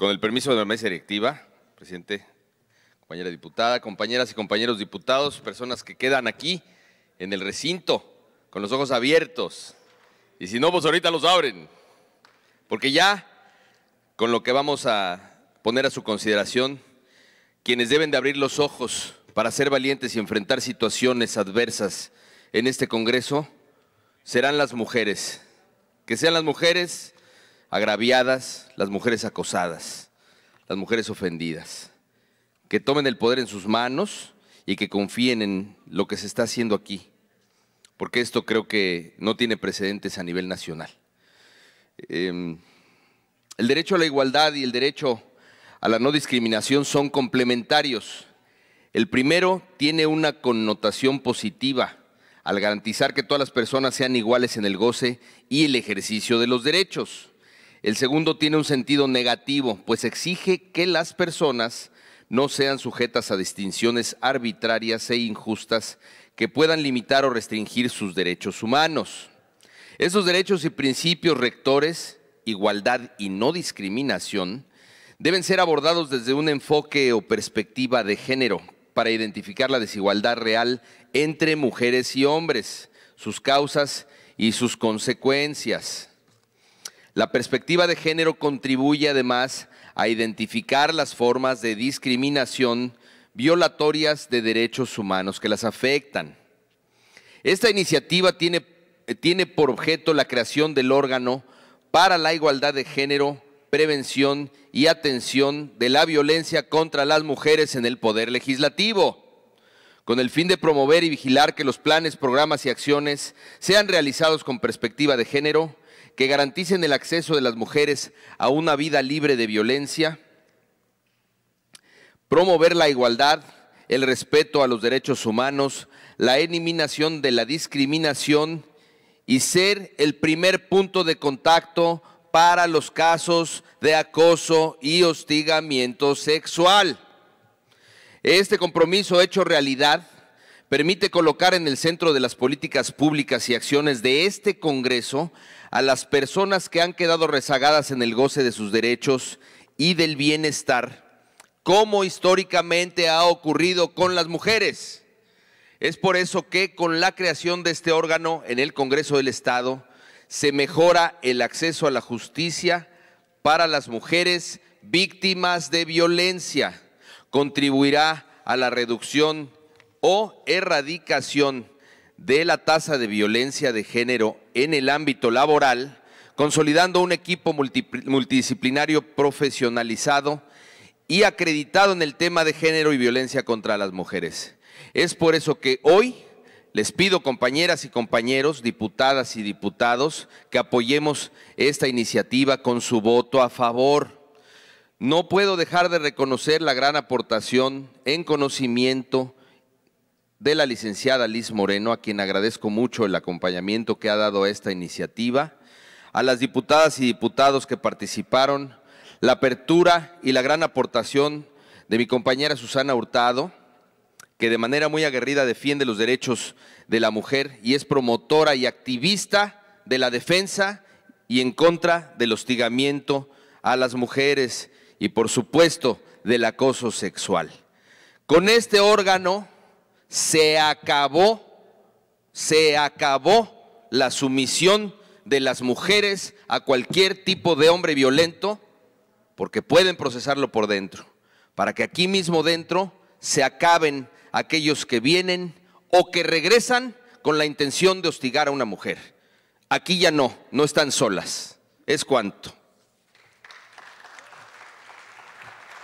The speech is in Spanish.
Con el permiso de la mesa directiva, presidente, compañera diputada, compañeras y compañeros diputados, personas que quedan aquí en el recinto con los ojos abiertos. Y si no, pues ahorita los abren. Porque ya con lo que vamos a poner a su consideración, quienes deben de abrir los ojos para ser valientes y enfrentar situaciones adversas en este Congreso serán las mujeres. Que sean las mujeres agraviadas, las mujeres acosadas, las mujeres ofendidas, que tomen el poder en sus manos y que confíen en lo que se está haciendo aquí, porque esto creo que no tiene precedentes a nivel nacional. Em, el derecho a la igualdad y el derecho a la no discriminación son complementarios. El primero tiene una connotación positiva al garantizar que todas las personas sean iguales en el goce y el ejercicio de los derechos. El segundo tiene un sentido negativo, pues exige que las personas no sean sujetas a distinciones arbitrarias e injustas que puedan limitar o restringir sus derechos humanos. Esos derechos y principios rectores, igualdad y no discriminación, deben ser abordados desde un enfoque o perspectiva de género para identificar la desigualdad real entre mujeres y hombres, sus causas y sus consecuencias. La perspectiva de género contribuye además a identificar las formas de discriminación violatorias de derechos humanos que las afectan. Esta iniciativa tiene, tiene por objeto la creación del órgano para la igualdad de género, prevención y atención de la violencia contra las mujeres en el Poder Legislativo con el fin de promover y vigilar que los planes, programas y acciones sean realizados con perspectiva de género, que garanticen el acceso de las mujeres a una vida libre de violencia, promover la igualdad, el respeto a los derechos humanos, la eliminación de la discriminación y ser el primer punto de contacto para los casos de acoso y hostigamiento sexual. Este compromiso hecho realidad permite colocar en el centro de las políticas públicas y acciones de este Congreso a las personas que han quedado rezagadas en el goce de sus derechos y del bienestar, como históricamente ha ocurrido con las mujeres. Es por eso que con la creación de este órgano en el Congreso del Estado se mejora el acceso a la justicia para las mujeres víctimas de violencia. Contribuirá a la reducción o erradicación de la tasa de violencia de género en el ámbito laboral, consolidando un equipo multidisciplinario profesionalizado y acreditado en el tema de género y violencia contra las mujeres. Es por eso que hoy les pido, compañeras y compañeros, diputadas y diputados, que apoyemos esta iniciativa con su voto a favor. No puedo dejar de reconocer la gran aportación en conocimiento, de la licenciada Liz Moreno, a quien agradezco mucho el acompañamiento que ha dado a esta iniciativa, a las diputadas y diputados que participaron, la apertura y la gran aportación de mi compañera Susana Hurtado, que de manera muy aguerrida defiende los derechos de la mujer y es promotora y activista de la defensa y en contra del hostigamiento a las mujeres y por supuesto del acoso sexual. Con este órgano se acabó, se acabó la sumisión de las mujeres a cualquier tipo de hombre violento, porque pueden procesarlo por dentro, para que aquí mismo dentro se acaben aquellos que vienen o que regresan con la intención de hostigar a una mujer. Aquí ya no, no están solas. Es cuanto.